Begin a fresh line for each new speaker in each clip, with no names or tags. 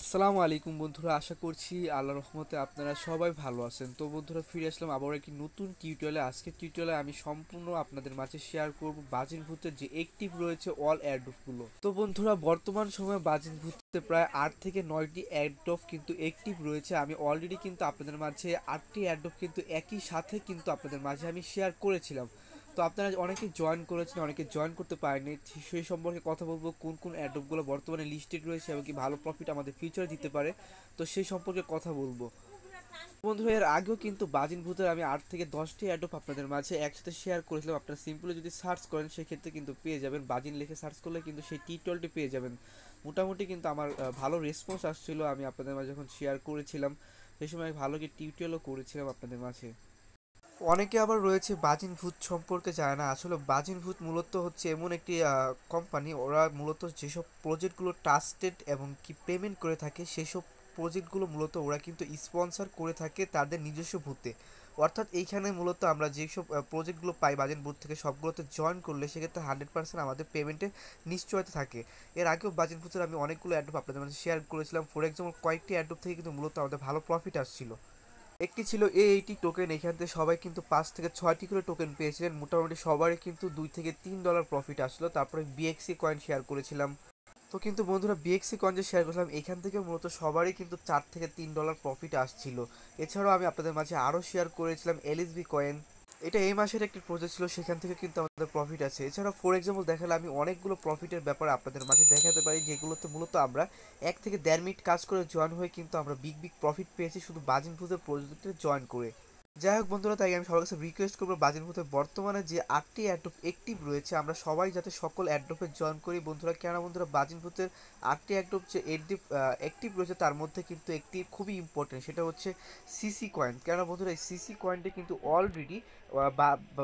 আসসালামু আলাইকুম বন্ধুরা আশা করছি আল্লাহ রহমতে আপনারা সবাই ভালো আছেন তো বন্ধুরা ফিরে আসলাম আবার একটি নতুন টিউটোরিয়ালে আজকের টিউটোরিয়ালে আমি সম্পূর্ণ আপনাদের মাঝে শেয়ার করব বাজিন ভূতের যে অ্যাক্টিভ রয়েছে অল অ্যাডপগুলো তো বন্ধুরা বর্তমান সময়ে বাজিন ভূতে প্রায় আট থেকে নয়টি অ্যাডপ কিন্তু অ্যাক্টিভ রয়েছে আমি অলরেডি কিন্তু আপনাদের মাঝে আটটি অ্যাডপ কিন্তু একই সাথে কিন্তু আপনাদের মাঝে আমি শেয়ার করেছিলাম তো আপনারা অনেকে জয়েন করেছেন অনেকে জয়েন করতে পারেনি সেই সম্পর্কে কথা বলবো কোন কোন অ্যাডপগুলো বর্তমানে লিস্টেড রয়েছে এবং কি ভালো প্রফিট আমাদের ফিউচারে দিতে পারে তো সেই সম্পর্কে কথা বলবো বন্ধু এর আগেও কিন্তু বাজিন ভূতের আমি আট থেকে দশটি অ্যাডপ আপনাদের মাঝে একসাথে শেয়ার করেছিলাম আপনারা সিম্পলি যদি সার্চ করেন সেক্ষেত্রে কিন্তু পেয়ে যাবেন বাজিন লিখে সার্চ করলে কিন্তু সেই টোয়েলটি পেয়ে যাবেন মোটামুটি কিন্তু আমার ভালো রেসপন্স আসছিল আমি আপনাদের মাঝে যখন শেয়ার করেছিলাম সেই সময় ভালো কি টিউটোরিয়ালও করেছিলাম আপনাদের মাঝে অনেকে আবার রয়েছে বাজিন ভূত সম্পর্কে জানে না আসলে বাজিন ভূত মূলত হচ্ছে এমন একটি কোম্পানি ওরা মূলত যেসব প্রজেক্টগুলো ট্রাস্টেড এবং কি পেমেন্ট করে থাকে সেসব প্রজেক্টগুলো মূলত ওরা কিন্তু স্পন্সার করে থাকে তাদের নিজস্ব ভূতে অর্থাৎ এইখানে মূলত আমরা যেসব প্রজেক্টগুলো পাই বাজেন বুথ থেকে সবগুলোতে জয়েন করলে সেক্ষেত্রে হান্ড্রেড পার্সেন্ট আমাদের পেমেন্টের নিশ্চয়তা থাকে এর আগেও বাজেন বুথের আমি অনেকগুলো অ্যাডপ আপনাদের মাঝে শেয়ার করেছিলাম ফর এক্সাম্পল কয়েকটি অ্যাডপ থেকে কিন্তু মূলত আমাদের ভালো প্রফিট আসছিলো একটি ছিল এ এইটি টোকেন এখান থেকে সবাই কিন্তু পাঁচ থেকে ছয়টি করে টোকেন পেয়েছিলেন মোটামুটি সবারই কিন্তু দুই থেকে তিন ডলার প্রফিট আসলো তারপরে বিএক্সি কয়েন শেয়ার করেছিলাম তো কিন্তু বন্ধুরা বিএক্সি কয়েন যে শেয়ার করেছিলাম এখান থেকে মূলত সবারই কিন্তু চার থেকে তিন ডলার প্রফিট আসছিল এছাড়াও আমি আপনাদের মাঝে আরও শেয়ার করেছিলাম এলএসবি কয়েন এটা এই মাসের একটি প্রজেক্ট ছিল সেখান থেকে কিন্তু আমাদের প্রফিট আছে এছাড়া ফর এক্সাম্পল দেখালে আমি অনেকগুলো প্রফিটের ব্যাপারে আপনাদের মাঝে দেখাতে পারি যেগুলোতে মূলত আমরা এক থেকে দেড় মিনিট কাজ করে জয়েন হয়ে কিন্তু আমরা বিগ বিগ প্রফিট পেয়েছি শুধু ফুজের প্রজেক্টে জয়েন করে যাই হোক বন্ধুরা তাই আমি সবার কাছে রিকোয়েস্ট করবো বাজির মধ্যে বর্তমানে যে আটটি অ্যাডোপ অ্যাক্টিভ রয়েছে আমরা সবাই যাতে সকল অ্যাডোপে জয়েন করি বন্ধুরা কেননা বন্ধুরা বাজির ভূতের আটটি অ্যাডোপ যে অ্যাড্রপ অ্যাক্টিভ রয়েছে তার মধ্যে কিন্তু একটি খুবই ইম্পর্টেন্ট সেটা হচ্ছে সিসি কয়েন কেননা বন্ধুরা এই সিসি কয়েনটি কিন্তু অলরেডি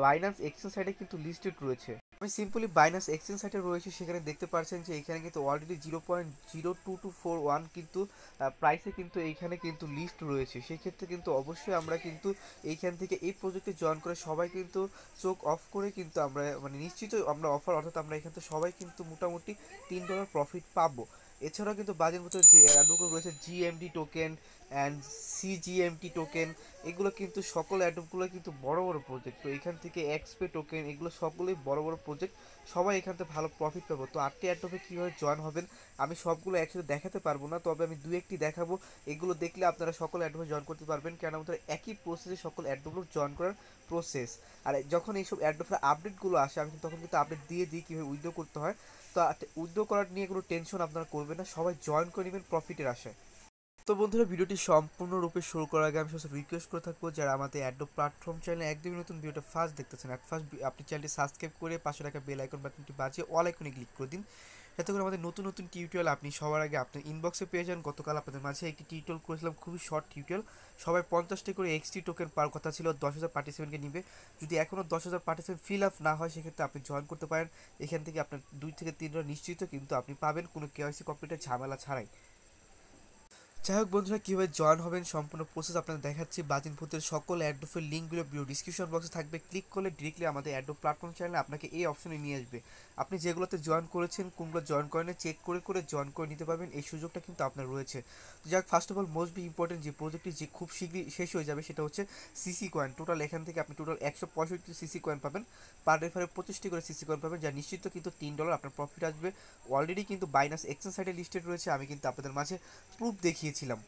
বাইনান্স এক্সচেঞ্জ সাইডে কিন্তু লিস্টেড রয়েছে আমি সিম্পলি বাইনাস এক্সচেঞ্জ সাইটে রয়েছে সেখানে দেখতে পাচ্ছেন যে এখানে কিন্তু already zero point zero two two four one কিন্তু প্রাইসে কিন্তু এইখানে কিন্তু লিস্ট রয়েছে সেক্ষেত্রে কিন্তু অবশ্যই আমরা কিন্তু এইখান থেকে এই প্রজেক্টে জয়েন করে সবাই কিন্তু চোখ অফ করে কিন্তু আমরা মানে নিশ্চিত আমরা অফার অর্থাৎ আমরা এখান থেকে সবাই কিন্তু মোটামুটি তিন ডলার প্রফিট পাবো এছাড়াও কিন্তু বাজের মধ্যে যে অ্যাডগুলো রয়েছে GMD token and CGMT token এগুলো কিন্তু সকল অ্যাডগুলো কিন্তু বড় বড় প্রজেক্ট তো এখান থেকে এক্সপে টোকেন এগুলো সবগুলোই বড় বড় প্রজেক্ট সবাই এখান থেকে ভালো প্রফিট পাবো তো আটটি অ্যাডোপে কীভাবে জয়েন হবেন আমি সবগুলো একসাথে দেখাতে পারবো না তবে আমি দু একটি দেখাবো এগুলো দেখলে আপনারা সকল অ্যাডপে জয়েন করতে পারবেন কেন আমাদের একই প্রসেসে সকল অ্যাডোপগুলো জয়েন করার প্রসেস আর যখন এইসব অ্যাডপের আপডেটগুলো আসে আমি তখন কিন্তু আপডেট দিয়ে দিই কীভাবে উইথড্র করতে হয় তা উদ্যোগ করার নিয়ে কোনো টেনশন আপনারা করবেন না সবাই জয়েন করে নেবেন প্রফিটের আশায় তো বন্ধুরা ভিডিওটি সম্পূর্ণরূপে শুরু করার আগে আমি সবসময় রিকোয়েস্ট করে থাকবো যারা আমাদের অ্যাডো প্ল্যাটফর্ম চ্যানেলে একদমই নতুন ভিডিওটা ফার্স্ট দেখতেছেন অ্যাট ফার্স্ট আপনি চ্যানেলটি সাবস্ক্রাইব করে পাশে রাখা বেল আইকন বাটনটি বাজিয়ে অল আইকনে ক্লিক করে দিন যাতে করে আমাদের নতুন নতুন টিউটোরিয়াল আপনি সবার আগে আপনার ইনবক্সে পেয়ে যান গতকাল আপনাদের মাঝে একটি টিউটোরিয়াল করেছিলাম খুবই শর্ট টিউটোরিয়াল সবাই পঞ্চাশটি করে এক্সটি টোকেন পার কথা ছিল দশ হাজার পার্টিসিপেন্টকে নিবে যদি এখনও দশ হাজার পার্টিসিপেন্ট ফিল আপ না হয় সেক্ষেত্রে আপনি জয়েন করতে পারেন এখান থেকে আপনার দুই থেকে তিনটা নিশ্চিত কিন্তু আপনি পাবেন কোনো কেওয়াইসি কম্পিউটার ঝামেলা ছাড়াই যাই হোক বন্ধুরা কীভাবে জয়েন হবেন সম্পূর্ণ প্রসেস আপনাদের দেখাচ্ছি বাজিন ভূতের সকল অ্যাডোফের লিঙ্কগুলো ভিডিও ডিসক্রিপশন বক্সে থাকবে ক্লিক করলে ডিরেক্টলি আমাদের অ্যাডো প্ল্যাটফর্ম চ্যানেলে আপনাকে এই অপশনে নিয়ে আসবে আপনি যেগুলোতে জয়েন করেছেন কোনগুলো জয়েন করেন চেক করে করে জয়েন করে নিতে পারবেন এই সুযোগটা কিন্তু আপনার রয়েছে তো যাক first of all most be important যে প্রজেক্টটি যে খুব শীঘ্রই শেষ হয়ে যাবে সেটা হচ্ছে সিসি কয়েন টোটাল এখান থেকে আপনি টোটাল একশো পঁয়ষট্টি সিসি কয়েন পাবেন পার রেফারে পঁচিশটি করে সিসি কয়েন পাবেন যা নিশ্চিত কিন্তু তিন ডলার আপনার প্রফিট আসবে অলরেডি কিন্তু বাইনাস এক্সেন সাইডে লিস্টেড রয়েছে আমি কিন্তু আপনাদের মাঝে প্রুফ দেখিয়ে দিয়েছিলাম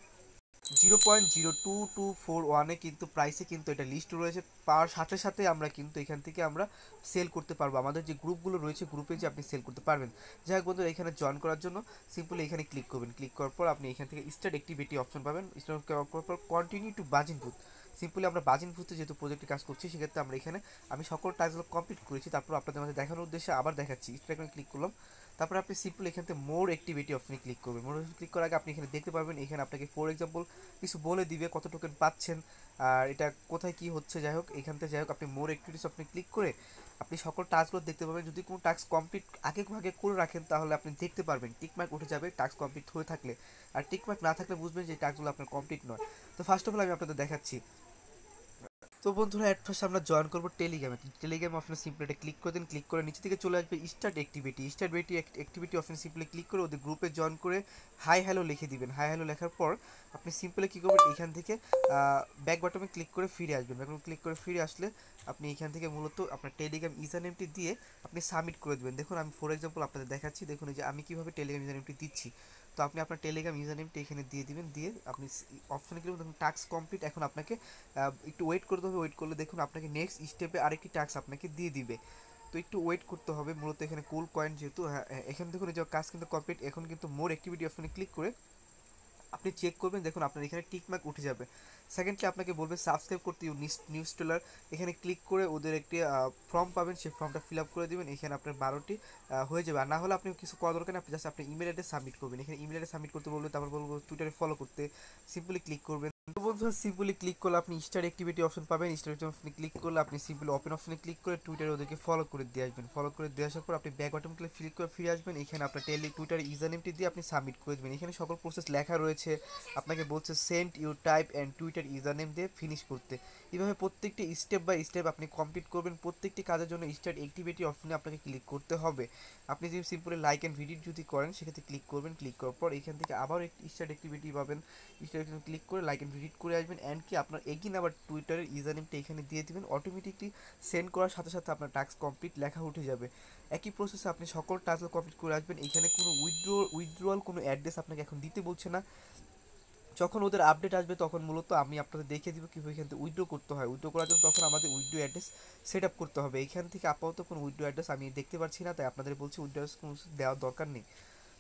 zero point zero two two four ওয়ানে কিন্তু প্রাইসে কিন্তু এটা লিস্ট রয়েছে পাওয়ার সাথে সাথে আমরা কিন্তু এখান থেকে আমরা সেল করতে পারবো আমাদের যে গ্রুপগুলো রয়েছে গ্রুপে যে আপনি সেল করতে পারবেন যাই হোক বন্ধুরা এখানে জয়েন করার জন্য সিম্পলি এখানে ক্লিক করবেন ক্লিক করার পর আপনি এখান থেকে স্টার্ট অ্যাক্টিভিটি অপশন পাবেন স্টার্ট করার পর কন্টিনিউ টু বাজিন ভূত সিম্পলি আমরা বাজিন ভূতে যেহেতু প্রজেক্টে কাজ করছি সেক্ষেত্রে আমরা এখানে আমি সকল টাস্কগুলো কমপ্লিট করেছি তারপর আপনাদের মাঝে দেখানোর উদ্দেশ্যে আবার দেখাচ্ছি স্টার্ট ক্লিক করলাম তারপর আপনি সিম্পল এখান থেকে মোর অ্যাক্টিভিটি অপশানে ক্লিক করবেন মোর ক্লিক করার আগে আপনি এখানে দেখতে পারবেন এখানে আপনাকে ফর এক্সাম্পল কিছু বলে দিবে কত টোকেন পাচ্ছেন আর এটা কোথায় কি হচ্ছে যাই হোক এখান থেকে যাই হোক আপনি মোর অ্যাক্টিভিটিস আপনি ক্লিক করে আপনি সকল টাস্কগুলো দেখতে পাবেন যদি কোনো টাস্ক কমপ্লিট আগে ভাগে করে রাখেন তাহলে আপনি দেখতে পারবেন টিকমার্ক উঠে যাবে টাস্ক কমপ্লিট হয়ে থাকলে আর টিকমার্ক না থাকলে বুঝবেন যে টাস্কগুলো আপনার কমপ্লিট নয় তো ফার্স্ট অফ অল আমি আপনাদের দেখাচ্ছি তো বন্ধুরা অ্যাট ফার্স্ট আমরা জয়েন করবো টেলিগ্রামে টেলিগ্রাম অপশনে সিম্পলি এটা ক্লিক করে দিন ক্লিক করে নিচে থেকে চলে আসবে স্টার্ট অ্যাক্টিভিটি স্টার্ট বেটি অ্যাক্টিভিটি অপশনে সিম্পলি ক্লিক করে ওদের গ্রুপে জয়েন করে হাই হ্যালো লিখে দিবেন হাই হ্যালো লেখার পর আপনি সিম্পলি কী করবেন এখান থেকে ব্যাক বাটনে ক্লিক করে ফিরে আসবেন ব্যাক ক্লিক করে ফিরে আসলে আপনি এখান থেকে মূলত আপনার টেলিগ্রাম ইউজার নেমটি দিয়ে আপনি সাবমিট করে দেবেন দেখুন আমি ফর এক্সাম্পল আপনাদের দেখাচ্ছি দেখুন যে আমি কীভাবে টেলিগ্রাম ইউজার নেমটি দিচ্ছি তো আপনি আপনার টেলিগ্রাম ইউজার নেমটি এখানে দিয়ে দিবেন দিয়ে আপনি অপশানে গেলে দেখুন টাস্ক কমপ্লিট এখন আপনাকে একটু ওয়েট করতে হবে ওয়েট করলে দেখুন আপনাকে নেক্সট স্টেপে আরেকটি টাস্ক আপনাকে দিয়ে দিবে তো একটু ওয়েট করতে হবে মূলত এখানে কুল কয়েন যেহেতু হ্যাঁ এখান থেকে যে কাজ কিন্তু কমপ্লিট এখন কিন্তু মোর অ্যাক্টিভিটি অপশানে ক্লিক করে আপনি চেক করবেন দেখুন আপনার এখানে টিকমার্ক উঠে যাবে সেকেন্ডলি আপনাকে বলবে সাবস্ক্রাইব করতে নিউজ টেলার এখানে ক্লিক করে ওদের একটি ফর্ম পাবেন সেই ফর্মটা ফিল আপ করে দেবেন এখানে আপনার বারোটি হয়ে যাবে আর না হলে আপনি কিছু করা দরকার না আপনি জাস্ট আপনি ইমেল অ্যাড্রেস সাবমিট করবেন এখানে ইমেল অ্যাড্রেস সাবমিট করতে বলবে তারপর বলবো টুইটারে ফলো করতে সিম্পলি ক্লিক করবেন সিম্পলি ক্লিক করলে আপনি স্টার অ্যাক্টিভিটি অপশন পাবেন স্টার অপশনে ক্লিক করলে আপনি সিম্পলি ওপেন অপশনে ক্লিক করে টুইটারে ওদেরকে ফলো করে দিয়ে আসবেন ফলো করে দিয়ে আসার পর আপনি ব্যাক বাটন ক্লিক ক্লিক করে ফিরে আসবেন এখানে আপনার টেলি টুইটার ইউজার দিয়ে আপনি সাবমিট করে দেবেন এখানে সকল প্রসেস লেখা রয়েছে আপনাকে বলছে send your type and Twitter user name দিয়ে ফিনিশ করতে এভাবে প্রত্যেকটি স্টেপ বাই স্টেপ আপনি কমপ্লিট করবেন প্রত্যেকটি কাজের জন্য স্টার অ্যাক্টিভিটি অপশনে আপনাকে ক্লিক করতে হবে আপনি যদি সিম্পলি লাইক অ্যান্ড ভিডিও যদি করেন সেক্ষেত্রে ক্লিক করবেন ক্লিক করার পর এখান থেকে আবার একটি স্টার অ্যাক্টিভিটি পাবেন স্টার ক্লিক করে লাইক অ্যান্ড ভিজিট করে আসবেন অ্যান্ড কি আপনার এগিন আবার টুইটারের ইউজার নেমটা এখানে দিয়ে দেবেন অটোমেটিকলি সেন্ড করার সাথে সাথে আপনার টাস্ক কমপ্লিট লেখা উঠে যাবে একই প্রসেসে আপনি সকল টাস্ক কমপ্লিট করে আসবেন এখানে কোনো উইথড্র উইথড্রোয়াল কোনো অ্যাড্রেস আপনাকে এখন দিতে বলছে না যখন ওদের আপডেট আসবে তখন মূলত আমি আপনাদের দেখিয়ে দিব কীভাবে এখান থেকে উইড্রো করতে হয় উইড্রো করার জন্য তখন আমাদের উইড্রো অ্যাড্রেস সেট আপ করতে হবে এখান থেকে আপাতত কোনো উইড্রো অ্যাড্রেস আমি দেখতে পারছি না তাই আপনাদের বলছি উইড্রো অ্যাড্রেস কোনো দেওয়ার দরকার নেই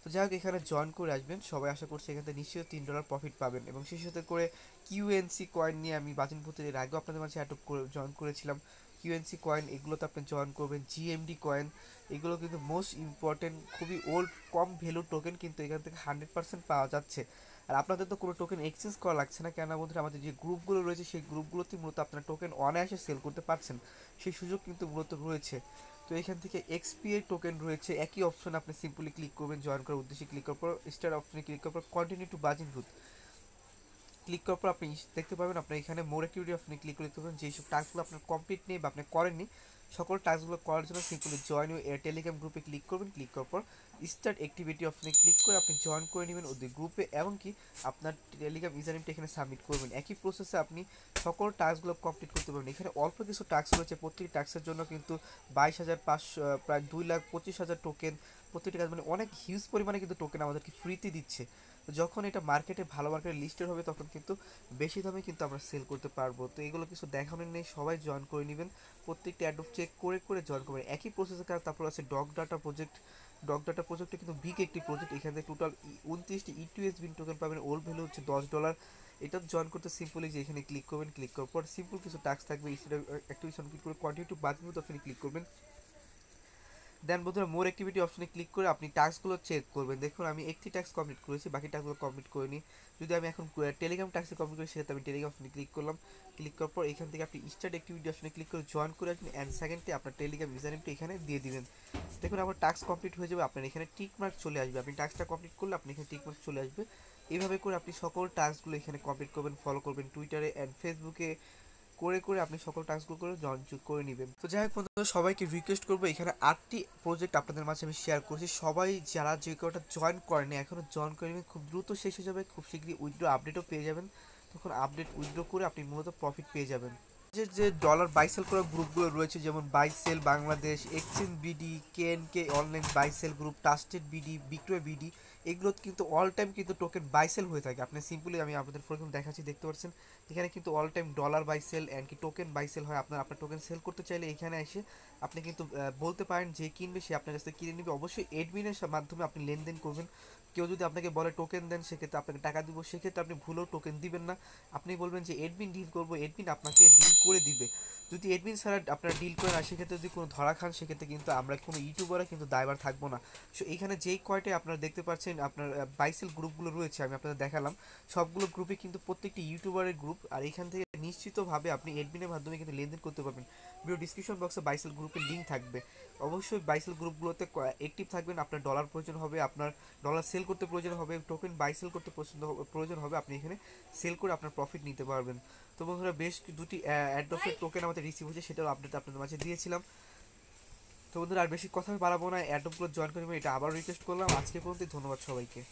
তো যাই হোক এখানে জয়েন করে আসবেন সবাই আশা করছে এখানে নিশ্চয়ই তিন ডলার প্রফিট পাবেন এবং সেই সাথে করে কিউএনসি কয়েন নিয়ে আমি বাতিন পুতুল এর আগেও আপনাদের মাঝে অ্যাটপ করে জয়েন করেছিলাম কিউএনসি কয়েন এগুলোতে আপনি জয়েন করবেন জিএমডি কয়েন এগুলো কিন্তু মোস্ট ইম্পর্টেন্ট খুবই ওল্ড কম ভ্যালু টোকেন কিন্তু এখান থেকে হান্ড্রেড পার্সেন্ট পাওয়া যাচ্ছে আর আপনাদের তো কোনো টোকেন এক্সচেঞ্জ করা লাগছে না কেননা বন্ধুরা আমাদের যে গ্রুপগুলো রয়েছে সেই গ্রুপগুলোতে মূলত আপনারা টোকেন অনায়াসে সেল করতে পারছেন সেই সুযোগ কিন্তু মূলত রয়েছে এখান থেকে এক্সপিএ টোকেন রয়েছে একই অপশন আপনি সিম্পলি ক্লিক করবেন জয়েন করার উদ্দেশ্যে ক্লিক করার পর স্টার অপশনে ক্লিক করার পর কন্টিনিউ টু বাজিং রুথ ক্লিক করার পর আপনি দেখতে পাবেন আপনার এখানে মোর অ্যাক্টিভিটি অপশনে ক্লিক করতে পারবেন যেসব টাস্কগুলো আপনার কমপ্লিট নেই বা আপনি করেননি সকল টাস্কগুলো করার জন্য simply join your Telegram গ্রুপে ক্লিক করবেন ক্লিক করার পর স্টার্ট অ্যাক্টিভিটি অপশানে ক্লিক করে আপনি জয়েন করে নেবেন ওদের গ্রুপে এবং কি আপনার টেলিগ্রাম ইজারিমটা এখানে সাবমিট করবেন একই প্রসেসে আপনি সকল টাস্কগুলো কমপ্লিট করতে পারবেন এখানে অল্প কিছু টাস্ক রয়েছে প্রত্যেকটি টাস্কের জন্য কিন্তু বাইশ হাজার পাঁচশো প্রায় দুই লাখ পঁচিশ হাজার টোকেন প্রতিটি কাজ মানে অনেক হিউজ পরিমাণে কিন্তু টোকেন আমাদেরকে ফ্রিতে দিচ্ছে যখন এটা মার্কেটে ভালো মার্কেটে লিস্টেড হবে তখন কিন্তু বেশি দামে কিন্তু আমরা সেল করতে পারবো তো এগুলো কিছু দেখানোর নেই সবাই জয়েন করে নেবেন প্রত্যেকটা অ্যাডপ চেক করে করে জয়েন করবেন একই প্রসেসে কারণ তারপর আছে dog data project dog data প্রজেক্টটা কিন্তু বিগ একটি প্রজেক্ট এখানে টোটাল উনত্রিশটি ইটিএস বিন টোকেন পাবেন ওল্ড ভ্যালু হচ্ছে দশ ডলার এটা জয়েন করতে সিম্পলি যে এখানে ক্লিক করবেন ক্লিক করার পর সিম্পল কিছু টাস্ক থাকবে অ্যাক্টিভেশন ক্লিক করে কন্টিনিউ টু বাদ ক্লিক করবেন দেন বন্ধুরা মোর অ্যাক্টিভিটি অপশনে ক্লিক করে আপনি টাস্কগুলো চেক করবেন দেখুন আমি একটি টাস্ক কমপ্লিট করেছি বাকি টাস্কগুলো কমপ্লিট করিনি যদি আমি এখন টেলিগ্রাম টাস্কে কমপ্লিট করি সেক্ষেত্রে আমি টেলিগ্রাম অপশনে ক্লিক করলাম ক্লিক করার পর এখান থেকে আপনি স্টার্ট অ্যাক্টিভিটি অপশনে ক্লিক করে জয়েন করে রাখবেন অ্যান্ড সেকেন্ডে আপনার টেলিগ্রাম ইউজারনেমটি এখানে দিয়ে দিবেন দেখুন আমার টাস্ক কমপ্লিট হয়ে যাবে আপনার এখানে টিক মার্ক চলে আসবে আপনি টাস্কটা কমপ্লিট করলে আপনি এখানে টিক মার্ক চলে আসবে এভাবে করে আপনি সকল টাস্কগুলো এখানে কমপ্লিট করবেন ফলো করবেন টুইটারে অ্যান্ড ফেসবুকে করে করে আপনি সকল টাস্কগুলো করে জয়েন করে নেবেন তো যাই হোক বন্ধুরা সবাইকে রিকোয়েস্ট করবো এখানে আটটি প্রজেক্ট আপনাদের মাঝে আমি শেয়ার করছি সবাই যারা যে কেউটা জয়েন করেনি এখনও জয়েন করে নেবেন খুব দ্রুত শেষ হয়ে যাবে খুব শীঘ্রই উইড্রো আপডেটও পেয়ে যাবেন তখন আপডেট উইড্রো করে আপনি মূলত প্রফিট পেয়ে যাবেন যে যে ডলার বাইসেল করার গ্রুপগুলো রয়েছে যেমন বাইসেল বাংলাদেশ এক্সচেঞ্জ বিডি কেএনকে online buy sell group trusted BD Bikroy BD এগুলো কিন্তু অল টাইম কিন্তু টোকেন বাইসেল হয়ে থাকে আপনি সিম্পলি আমি আপনাদের ফর দেখাচ্ছি দেখতে পাচ্ছেন এখানে কিন্তু all time dollar buy sell and কি টোকেন বাইসেল হয় আপনার আপনার টোকেন সেল করতে চাইলে এখানে এসে আপনি কিন্তু বলতে পারেন যে কিনবে সে আপনার কাছ থেকে কিনে নেবে অবশ্যই অ্যাডমিনের মাধ্যমে আপনি লেনদেন করবেন কেউ যদি আপনাকে বলে টোকেন দেন সেক্ষেত্রে আপনাকে টাকা দিব সেক্ষেত্রে আপনি ভুলেও টোকেন দিবেন না আপনি বলবেন যে এডমিন ডিল করবো এডমিন আপনাকে ডিল করে দিবে যদি এডমিন ছাড়া আপনারা ডিল করে না সেক্ষেত্রে যদি কোনো ধরা খান সেক্ষেত্রে কিন্তু আমরা কোনো ইউটিউবারে কিন্তু দায়বার থাকবো না সো এখানে যেই কয়টাই আপনারা দেখতে পাচ্ছেন আপনার বাইসেল গ্রুপগুলো রয়েছে আমি আপনাদের দেখালাম সবগুলো গ্রুপে কিন্তু প্রত্যেকটি ইউটিউবারের গ্রুপ আর এখান থেকে নিশ্চিতভাবে আপনি এডমিনের মাধ্যমে কিন্তু লেনদেন করতে পারবেন ভিডিও ডিসক্রিপশন বক্সে বাইসেল গ্রুপের লিঙ্ক থাকবে অবশ্যই বাইসেল গ্রুপগুলোতে অ্যাক্টিভ থাকবেন আপনার ডলার প্রয়োজন হবে আপনার ডলার সেল করতে প্রয়োজন হবে টোকেন বাইসেল করতে পছন্দ প্রয়োজন হবে আপনি এখানে সেল করে আপনার প্রফিট নিতে পারবেন তো বন্ধুরা বেশ দুটি অ্যাডোফের টোকেন আমাদের রিসিভ হয়েছে সেটাও আপডেট আপনাদের মাঝে দিয়েছিলাম তো বন্ধুরা আর বেশি কথা বাড়াবো না অ্যাডোপগুলো জয়েন করে এটা আবার রিকোয়েস্ট করলাম আজকে পর্যন্ত ধন্যবাদ সবাইকে